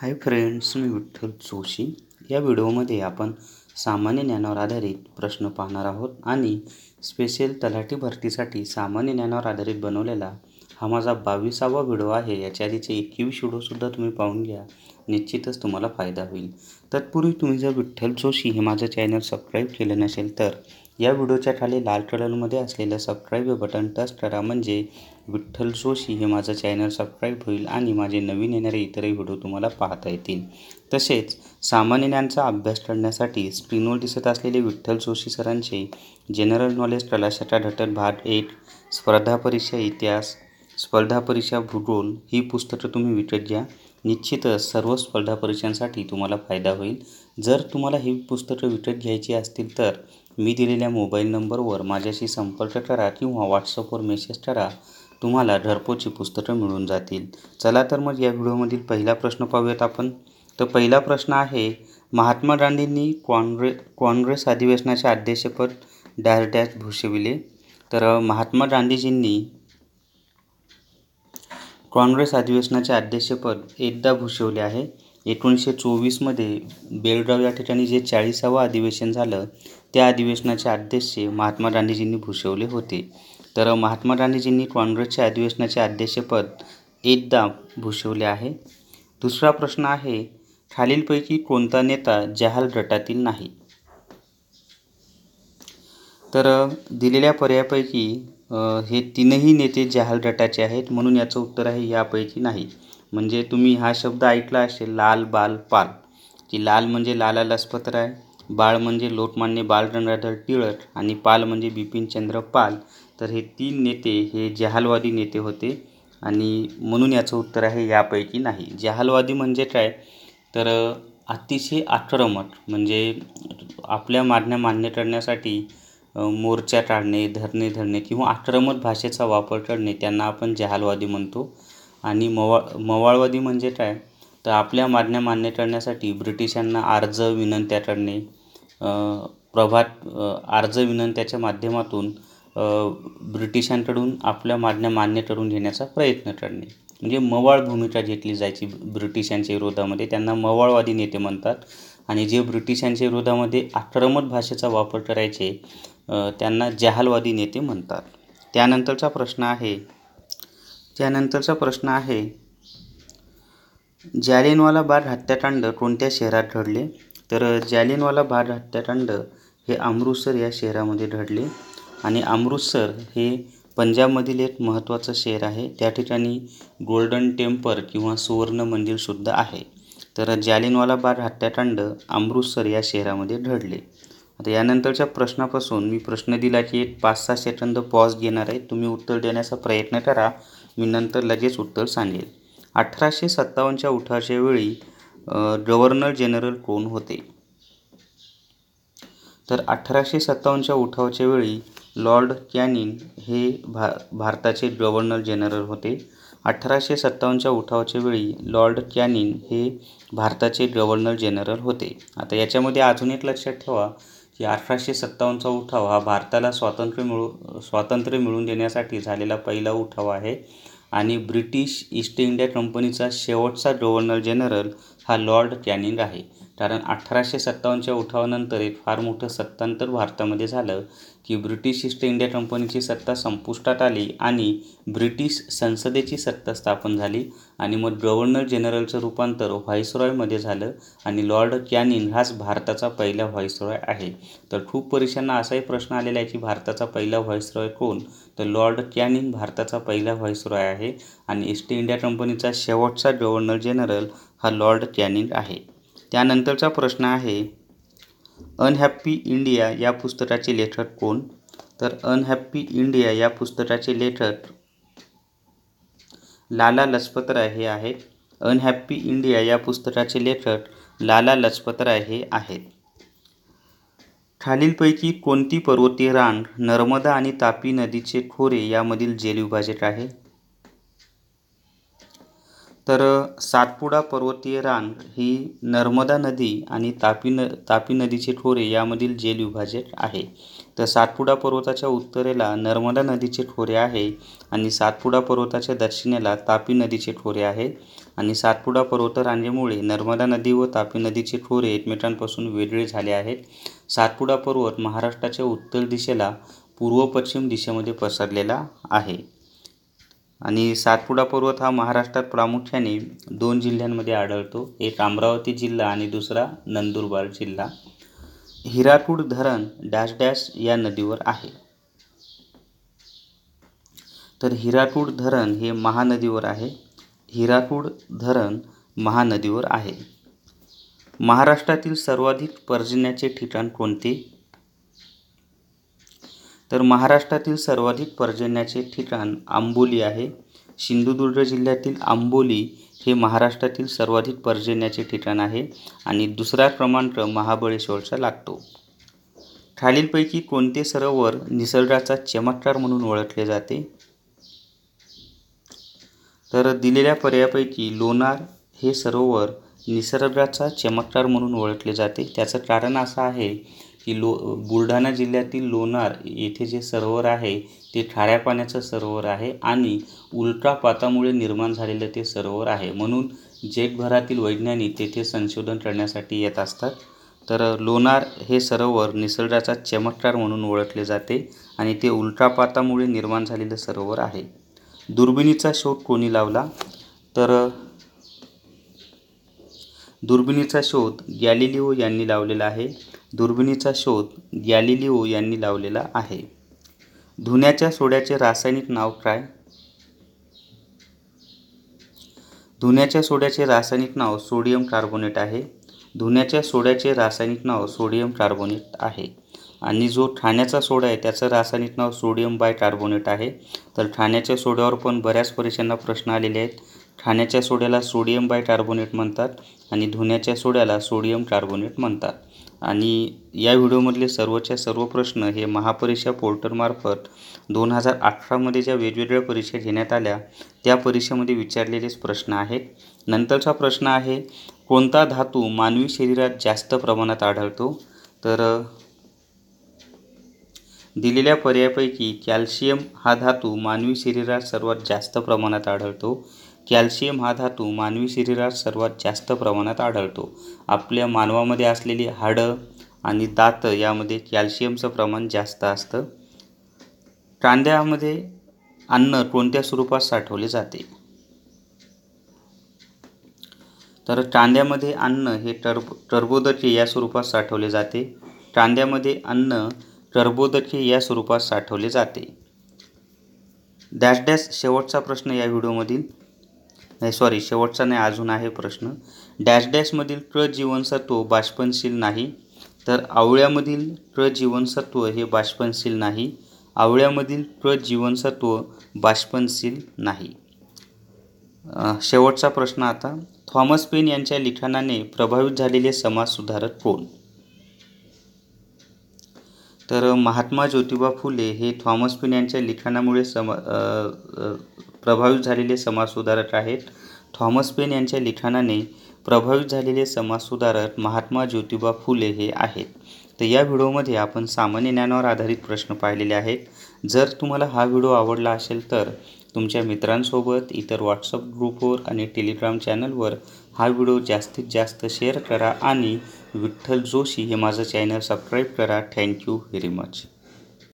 हाय friends मी विठ्ठल जोशी या व्हिडिओमध्ये आपण सामान्य ज्ञानावर आधारित प्रश्न पाहणार आहोत आणि स्पेशल तलाठी भरतीसाठी सामान्य ज्ञानावर आधारित बनवलेला हा माझा बावीसावा व्हिडिओ आहे याच्या आधीचे एकवीस व्हिडिओसुद्धा तुम्ही पाहून घ्या निश्चितच तुम्हाला फायदा होईल तत्पूर्वी तुम्ही जर विठ्ठल जोशी हे माझं चॅनल सबस्क्राईब केलं नसेल तर या व्हिडिओच्या खाली लाल कलरमध्ये असलेलं सबस्क्राईब बटन टच करा म्हणजे विठ्ठल जोशी हे माझं चॅनल सबस्क्राईब होईल आणि माझे नवीन येणारे इतरही व्हिडिओ तुम्हाला पाहता येतील तसेच सामान्य ज्ञानचा अभ्यास करण्यासाठी स्क्रीनवर दिसत असलेले विठ्ठल जोशी सरांचे जनरल नॉलेज कलाशाटा ढटल भाग एट स्पर्धा परीक्षा इतिहास स्पर्धा परीक्षा भूगोल ही पुस्तकं तुम्ही विकत घ्या निश्चितच सर्व स्पर्धा परीक्षांसाठी तुम्हाला फायदा होईल जर तुम्हाला ही पुस्तकं विकत घ्यायची असतील तर मी दिलेल्या मोबाईल नंबरवर माझ्याशी संपर्क करा किंवा व्हॉट्सअपवर मेसेज करा तुम्हाला ढरपोची पुस्तकं मिळून जातील चला तर मग या व्हिडिओमधील पहिला प्रश्न पाहूयात आपण तर पहिला प्रश्न आहे महात्मा गांधींनी काँग्रेस काँग्रेस अधिवेशनाचे अध्यक्षपद डॅश डॅश भूषविले तर महात्मा गांधीजींनी काँग्रेस अधिवेशनाचे अध्यक्षपद एकदा भूषवले आहे एकोणीसशे चोवीसमध्ये बेळगाव या ठिकाणी जे चाळीसावं अधिवेशन झालं त्या अधिवेशनाचे अध्यक्ष महात्मा गांधीजींनी भूषवले होते तर महात्मा गांधीजींनी काँग्रेसच्या अधिवेशनाचे अध्यक्षपद एकदा भूषवले आहे दुसरा प्रश्न आहे खालीलपैकी कोणता नेता जहाल गटातील नाही तर दिलेल्या पर्यायापैकी हे तीनही नेते जहाल गटाचे आहेत म्हणून याचं उत्तर आहे यापैकी नाही म्हणजे तुम्ही हा शब्द ऐकला असेल लाल बाल पाल की लाल म्हणजे लाला लजपत राय बाळ म्हणजे लोकमान्य बाळ गंगाधर टिळक आणि पाल म्हणजे बिपिनचंद्र पाल तर हे तीन नेते हे जहालवादी नेते होते आणि म्हणून याचं उत्तर आहे यापैकी नाही जहालवादी म्हणजे काय तर अतिशय आक्रमक म्हणजे आपल्या मागण्या मान्य करण्यासाठी मोर्चा काढणे धरणे धरणे किंवा आक्रमक भाषेचा वापर करणे त्यांना आपण जहालवादी म्हणतो आणि मवा मवाळवादी म्हणजे काय तर आपल्या मागण्या मान्य करण्यासाठी ब्रिटिशांना अर्ज विनंत्या करणे प्रभात विनंत्याच्या माध्यमातून ब्रिटिशांकडून आपल्या मागण्या मान्य करून घेण्याचा प्रयत्न करणे म्हणजे मवाळ भूमिका घेतली जायची ब्रिटिशांच्या विरोधामध्ये त्यांना मवाळवादी नेते म्हणतात आणि जे ब्रिटिशांच्या विरोधामध्ये आक्रमक भाषेचा वापर करायचे त्यांना जहालवादी नेते म्हणतात त्यानंतरचा प्रश्न आहे त्यानंतरचा प्रश्न आहे जालेनवाला बाग हत्याकांड कोणत्या शहरात घडले तर जॅलिनवाला बाग हत्याकांड हे अमृतसर या शहरामध्ये घडले आणि अमृतसर हे पंजाबमधील एक महत्त्वाचं शहर आहे त्या ठिकाणी गोल्डन टेम्पल किंवा सुवर्ण मंदिरसुद्धा आहे तर जालिनवाला बाग हत्याकांड अमृतसर या शहरामध्ये घडले आता यानंतरच्या प्रश्नापासून मी प्रश्न दिला की एक पाच सहा सेकंद पॉज घेणार आहे तुम्ही उत्तर देण्याचा प्रयत्न करा मी नंतर लगेच उत्तर सांगेल अठराशे सत्तावन्नच्या उठावच्या वेळी गव्हर्नर जनरल कोण होते तर अठराशे सत्तावन्नच्या उठावाच्या वेळी लॉर्ड कॅनिंग हे भा भारताचे गव्हर्नर जनरल होते अठराशे सत्तावन्नच्या उठावाच्या वेळी लॉर्ड कॅनिंग हे भारताचे गव्हर्नर जनरल होते आता याच्यामध्ये अजून एक लक्षात ठेवा की अठराशे सत्तावन्नचा उठाव हा भारताला स्वातंत्र्य मिळू स्वातंत्र्य मिळवून देण्यासाठी झालेला पहिला उठाव आहे आणि ब्रिटिश ईस्ट इंडिया कंपनीचा शेवटचा गव्हर्नर जनरल हा लॉर्ड कॅनिंग आहे कारण अठराशे सत्तावन्नच्या उठावानंतर एक फार मोठं सत्तांतर भारतामध्ये झालं की ब्रिटिश ईस्ट इंडिया कंपनीची सत्ता संपुष्टात आली आणि ब्रिटिश संसदेची सत्ता स्थापन झाली आणि मग गव्हर्नर जनरलचं रूपांतर रॉयमध्ये झालं आणि लॉर्ड कॅनिंग हाच भारताचा पहिला व्हाईसरॉय आहे तर खूप परिषांना असाही प्रश्न आलेला आहे की भारताचा पहिला व्हाईसरॉय कोण तर लॉर्ड कॅनिंग भारताचा पहिला व्हाईसरॉय आहे आणि ईस्ट इंडिया कंपनीचा शेवटचा गव्हर्नर जनरल हा लॉर्ड कॅनिंग आहे त्यानंतरचा प्रश्न आहे अनहॅप्पी इंडिया या पुस्तकाचे लेखक कोण तर अनहॅप्पी इंडिया या पुस्तकाचे लेखक लाला लजपतराय हे आहेत अनहॅप्पी इंडिया या पुस्तकाचे लेखक लाला लजपतराय हे आहेत खालीलपैकी कोणती पर्वतीय रांग नर्मदा आणि तापी नदीचे खोरे यामधील विभाजक आहे तर सातपुडा पर्वतीय रांग ही नर्मदा नदी आणि तापी न तापी नदीचे खोरे यामधील जेल विभाजक आहे तर सातपुडा पर्वताच्या उत्तरेला नर्मदा नदीचे खोरे आहे आणि सातपुडा पर्वताच्या दक्षिणेला तापी नदीचे खोरे आहे आणि सातपुडा रांगेमुळे नर्मदा नदी व तापी नदीचे खोरे एकमेकांपासून वेगळे झाले आहेत सातपुडा पर्वत महाराष्ट्राच्या उत्तर दिशेला पूर्व पश्चिम दिशेमध्ये पसरलेला आहे आणि सातपुडा पर्वत हा महाराष्ट्रात प्रामुख्याने दोन जिल्ह्यांमध्ये आढळतो एक अमरावती जिल्हा आणि दुसरा नंदुरबार जिल्हा हिराकूड धरण डॅश डॅश या नदीवर आहे तर हिराकूड धरण हे महानदीवर आहे हिराकूड धरण महानदीवर आहे महाराष्ट्रातील सर्वाधिक पर्जन्याचे ठिकाण कोणते तर महाराष्ट्रातील सर्वाधिक पर्जन्याचे ठिकाण आंबोली आहे सिंधुदुर्ग जिल्ह्यातील आंबोली हे महाराष्ट्रातील सर्वाधिक पर्जन्याचे ठिकाण आहे आणि दुसरा क्रमांक महाबळेश्वरचा लागतो खालीलपैकी कोणते सरोवर निसर्गाचा चमत्कार म्हणून ओळखले जाते तर दिलेल्या पर्यायापैकी लोणार हे सरोवर निसर्गाचा चमत्कार म्हणून ओळखले जाते त्याचं कारण असं आहे की लो बुलढाणा जिल्ह्यातील लोणार येथे जे सरोवर आहे ते खाऱ्या पाण्याचं सरोवर आहे आणि उल्कापातामुळे निर्माण झालेलं ते सरोवर आहे म्हणून जगभरातील वैज्ञानिक तेथे संशोधन करण्यासाठी येत असतात तर लोणार हे सरोवर निसर्गाचा चमत्कार म्हणून ओळखले जाते आणि ते उल्कापातामुळे निर्माण झालेलं सरोवर आहे दुर्बिणीचा शोध कोणी लावला तर दुर्बिणीचा शोध गॅलिलिओ यांनी लावलेला आहे दुर्बिणीचा शोध गॅलिलिओ यांनी लावलेला आहे धुण्याच्या सोड्याचे रासायनिक नाव काय धुण्याच्या सोड्याचे रासायनिक नाव सोडियम कार्बोनेट आहे धुण्याच्या सोड्याचे रासायनिक नाव सोडियम कार्बोनेट आहे आणि जो ठाण्याचा सोडा आहे त्याचं रासायनिक नाव सोडियम बाय कार्बोनेट आहे तर ठाण्याच्या सोड्यावर पण बऱ्याच परीक्षांना प्रश्न आलेले आहेत खाण्याच्या सोड्याला सोडियम बाय कार्बोनेट म्हणतात आणि धुण्याच्या सोड्याला सोडियम कार्बोनेट म्हणतात आणि या व्हिडिओमधले सर्वच्या सर्व प्रश्न हे महापरीक्षा पोर्टलमार्फत दोन हजार अठरामध्ये ज्या वेगवेगळ्या परीक्षा घेण्यात आल्या त्या परीक्षेमध्ये विचारलेलेच प्रश्न आहेत नंतरचा प्रश्न आहे कोणता धातू मानवी शरीरात जास्त प्रमाणात आढळतो तर दिलेल्या पर्यायापैकी कॅल्शियम हा धातू मानवी शरीरात सर्वात जास्त प्रमाणात आढळतो कॅल्शियम हा धातू मानवी शरीरात सर्वात जास्त प्रमाणात आढळतो आपल्या मानवामध्ये असलेली हाडं आणि दात यामध्ये कॅल्शियमचं प्रमाण जास्त असतं कांद्यामध्ये अन्न कोणत्या स्वरूपात साठवले जाते तर कांद्यामध्ये अन्न हे टर्ब टर्बोदके या स्वरूपात साठवले जाते कांद्यामध्ये अन्न टर्बोदके या स्वरूपात साठवले जाते डॅश डॅश शेवटचा प्रश्न या व्हिडिओमधील नाही सॉरी शेवटचा नाही अजून आहे प्रश्न डॅश डॅशमधील प्र जीवनसत्व बाष्पनशील नाही तर आवळ्यामधील प्र जीवनसत्व हे बाष्पनशील नाही आवळ्यामधील प्र जीवनसत्व बाष्पनशील नाही शेवटचा प्रश्न आता थॉमस पेन यांच्या लिखाणाने प्रभावित झालेले समाजसुधारक कोण तर महात्मा ज्योतिबा फुले हे थॉमस पेन यांच्या लिखाणामुळे सम प्रभावित झालेले समाजसुधारक आहेत थॉमस पेन यांच्या लिखाणाने प्रभावित झालेले समाजसुधारक महात्मा ज्योतिबा फुले हे आहेत तर या व्हिडिओमध्ये आपण सामान्य ज्ञानावर आधारित प्रश्न पाहिलेले आहेत जर तुम्हाला हा व्हिडिओ आवडला असेल तर तुमच्या मित्रांसोबत इतर व्हॉट्सअप ग्रुपवर आणि टेलिग्राम चॅनलवर हा व्हिडिओ जास्तीत जास्त शेअर करा आणि विठ्ठल जोशी हे माझं चॅनल सबस्क्राईब करा थँक्यू व्हेरी मच